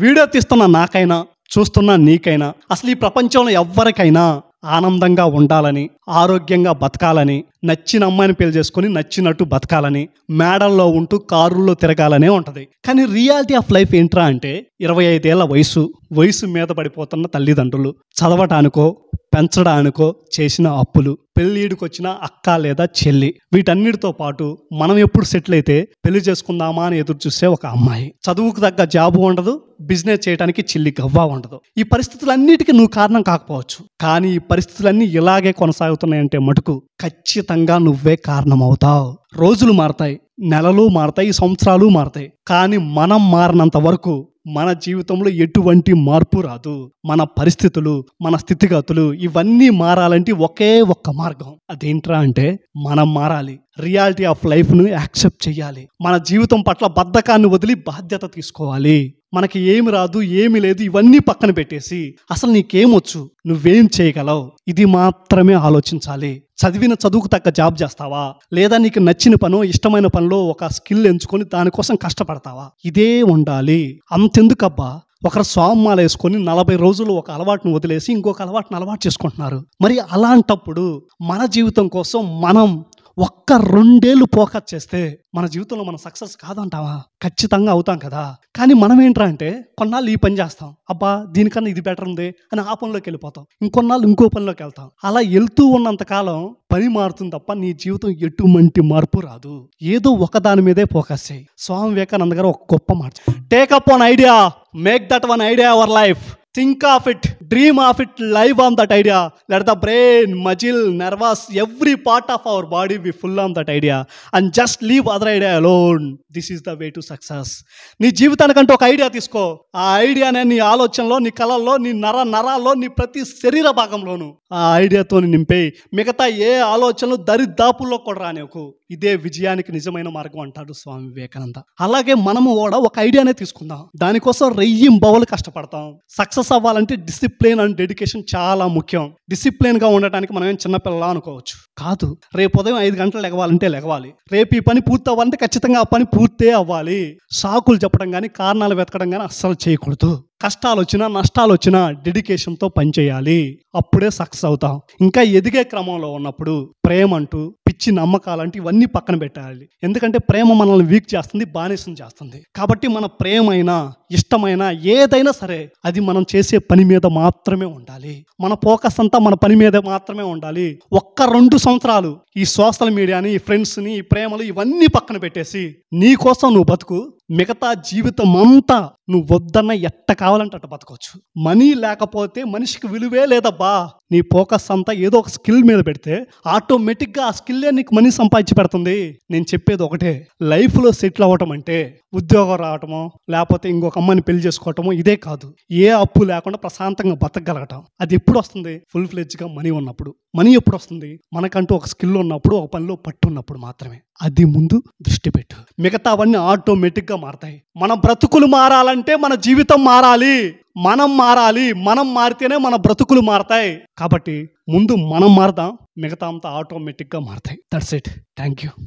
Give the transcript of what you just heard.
video తీస్తున్న నాకైనా చూస్తున్న నీకైనా అసలు ఈ ప్రపంచంలో ఎవరికైనా ఆనందంగా ఉండాలని ఆరోగ్యంగా బతకాలని నచ్చిన అమ్మాయిని పెళ్లి చేసుకుని నచ్చినట్టు బతకాలని మేడల్లో ఉంటూ కారుల్లో తిరగాలనే ఉంటుంది కానీ రియాలిటీ ఆఫ్ లైఫ్ ఏంట్రా అంటే ఇరవై ఐదేళ్ల వయసు వయసు మీద పడిపోతున్న తల్లిదండ్రులు చదవటానికో పెంచడానికో చేసిన అప్పులు పెళ్ళిడికి వచ్చిన అక్క లేదా చెల్లి వీటన్నిటితో పాటు మనం ఎప్పుడు సెటిల్ అయితే పెళ్లి చేసుకుందామా అని ఎదురు చూసే ఒక అమ్మాయి చదువుకు తగ్గ జాబు ఉండదు బిజినెస్ చేయడానికి చెల్లి గవ్వా ఉండదు ఈ పరిస్థితులన్నిటికీ నువ్వు కారణం కాకపోవచ్చు కానీ ఈ పరిస్థితులన్నీ ఇలాగే కొనసాగుతున్నాయంటే మటుకు ఖచ్చితంగా నువ్వే కారణం అవుతావు రోజులు మారతాయి నెలలు మారతాయి సంవత్సరాలు మారతాయి కానీ మనం మారినంత వరకు మన జీవితంలో ఎటువంటి మార్పు రాదు మన పరిస్థితులు మన స్థితిగతులు ఇవన్నీ మారాలంటే ఒకే ఒక్క మార్గం అదేంట్రా అంటే మనం మారాలి రియాలిటీ ఆఫ్ లైఫ్ను యాక్సెప్ట్ చేయాలి మన జీవితం పట్ల బద్ధకాన్ని వదిలి బాధ్యత తీసుకోవాలి మనకి ఏమి రాదు ఏమి లేదు ఇవన్నీ పక్కన పెట్టేసి అసలు నీకేమొచ్చు నువ్వేం చేయగలవు ఇది మాత్రమే ఆలోచించాలి చదివిన చదువుకు తగ్గ జాబ్ చేస్తావా లేదా నీకు నచ్చిన పను ఇష్టమైన పనిలో ఒక స్కిల్ ఎంచుకొని దానికోసం కష్టపడతావా ఇదే ఉండాలి అంతెందుకబ్బా ఒకరు స్వామాల వేసుకొని నలభై రోజులు ఒక అలవాటును వదిలేసి ఇంకొక అలవాటును అలవాటు చేసుకుంటున్నారు మరి అలాంటప్పుడు మన జీవితం కోసం మనం ఒక్క రెండేళ్ళు ఫోకస్ చేస్తే మన జీవితంలో మనం సక్సెస్ కాదంటావా ఖచ్చితంగా అవుతాం కదా కానీ మనం ఏంట్రా అంటే కొన్నాళ్ళు ఈ పని చేస్తాం అబ్బా దీనికన్నా ఇది బెటర్ ఉంది అని ఆ పనిలోకి వెళ్ళిపోతాం ఇంకొన్నాళ్ళు ఇంకో పనిలోకి వెళ్తాం అలా వెళ్తూ ఉన్నంతకాలం పని మారుతుంది తప్ప నీ జీవితం ఎటువంటి మార్పు రాదు ఏదో ఒక దాని మీదే ఫోకస్ చేయి స్వామి వివేకానంద గారు ఒక గొప్ప మార్చు take up one idea make that one idea our life think of it dream of it live on that idea let the brain muscle nerves every part of our body be full on that idea and just leave other idea alone this is the way to success నీ జీవితానికంటే ఒక idea తీసుకో ఆ ఐడియానే నీ ఆలోచనలో నీ కళల్లో నీ నర నరాల్లో నీ ప్రతి శరీర భాగంలోనూ ఆ ఐడియాతో నింపేయి మిగతా ఏ ఆలోచనలు దరిదాపుల్లో కూడా రానివ్వకు ఇదే విజయానికి నిజమైన మార్గం అంటాడు స్వామి వివేకానంద అలాగే మనము కూడా ఒక ఐడియానే తీసుకుందాం దానికోసం రెయ్యి బౌలు కష్టపడతాం సక్సెస్ సక్సెస్ అవ్వాలంటే డిసిప్లిన్ అండ్ డెడికేషన్ చాలా ముఖ్యం డిసిప్లిన్గా ఉండటానికి మనం ఏం చిన్నపిల్లలా అనుకోవచ్చు కాదు రేపు ఉదయం ఐదు గంటలు లెగవాలంటే లెగవాలి రేపు ఈ పని పూర్తి అవ్వాలంటే ఖచ్చితంగా ఆ పని పూర్తే అవ్వాలి సాకులు చెప్పడం కానీ కారణాలు వెతకడం కానీ అస్సలు చేయకూడదు కష్టాలు వచ్చినా నష్టాలు వచ్చినా డెడికేషన్తో పనిచేయాలి అప్పుడే సక్సెస్ అవుతాం ఇంకా ఎదిగే క్రమంలో ఉన్నప్పుడు ప్రేమ అంటూ పిచ్చి నమ్మకాలంటే ఇవన్నీ పక్కన పెట్టాలి ఎందుకంటే ప్రేమ మనల్ని వీక్ చేస్తుంది బానిసం చేస్తుంది కాబట్టి మన ప్రేమైనా ఇష్టమైనా ఏదైనా సరే అది మనం చేసే పని మీద మాత్రమే ఉండాలి మన ఫోకస్ అంతా మన పని మీద మాత్రమే ఉండాలి ఒక్క రెండు సంవత్సరాలు ఈ సోషల్ మీడియాని ఈ ఫ్రెండ్స్ని ఈ ప్రేమలు ఇవన్నీ పక్కన పెట్టేసి నీ కోసం నువ్వు బతుకు మిగతా జీవితం అంతా నువ్వు వద్దన్న ఎట్ట కావాలంటే అట్ట మనీ లేకపోతే మనిషికి విలువే లేదబ్బా నీ ఫోకస్ అంతా ఏదో ఒక స్కిల్ మీద పెడితే ఆటోమేటిక్గా ఆ స్కిల్లే నీకు మనీ సంపాదించి పెడుతుంది నేను చెప్పేది ఒకటే లైఫ్లో సెటిల్ అవ్వటం అంటే ఉద్యోగం రావటమో లేకపోతే ఇంకొక అమ్మని పెళ్లి చేసుకోవటమో ఇదే కాదు ఏ అప్పు లేకుండా ప్రశాంతంగా బతకగలగటం అది ఎప్పుడు వస్తుంది ఫుల్ ఫ్లెడ్జ్గా మనీ ఉన్నప్పుడు మనీ ఎప్పుడు వస్తుంది మనకంటూ ఒక స్కిల్ ఉన్నప్పుడు ఒక పనిలో పట్టున్నప్పుడు మాత్రమే అది ముందు దృష్టి పెట్టు అవన్నీ ఆటోమేటిక్గా మారతాయి మన బ్రతుకులు మారాలంటే మన జీవితం మారాలి మనం మారాలి మనం మారితేనే మన బ్రతుకులు మారతాయి కాబట్టి ముందు మనం మారదాం మిగతా అంతా ఆటోమేటిక్గా మారతాయి దట్స్ ఇట్ థ్యాంక్ యూ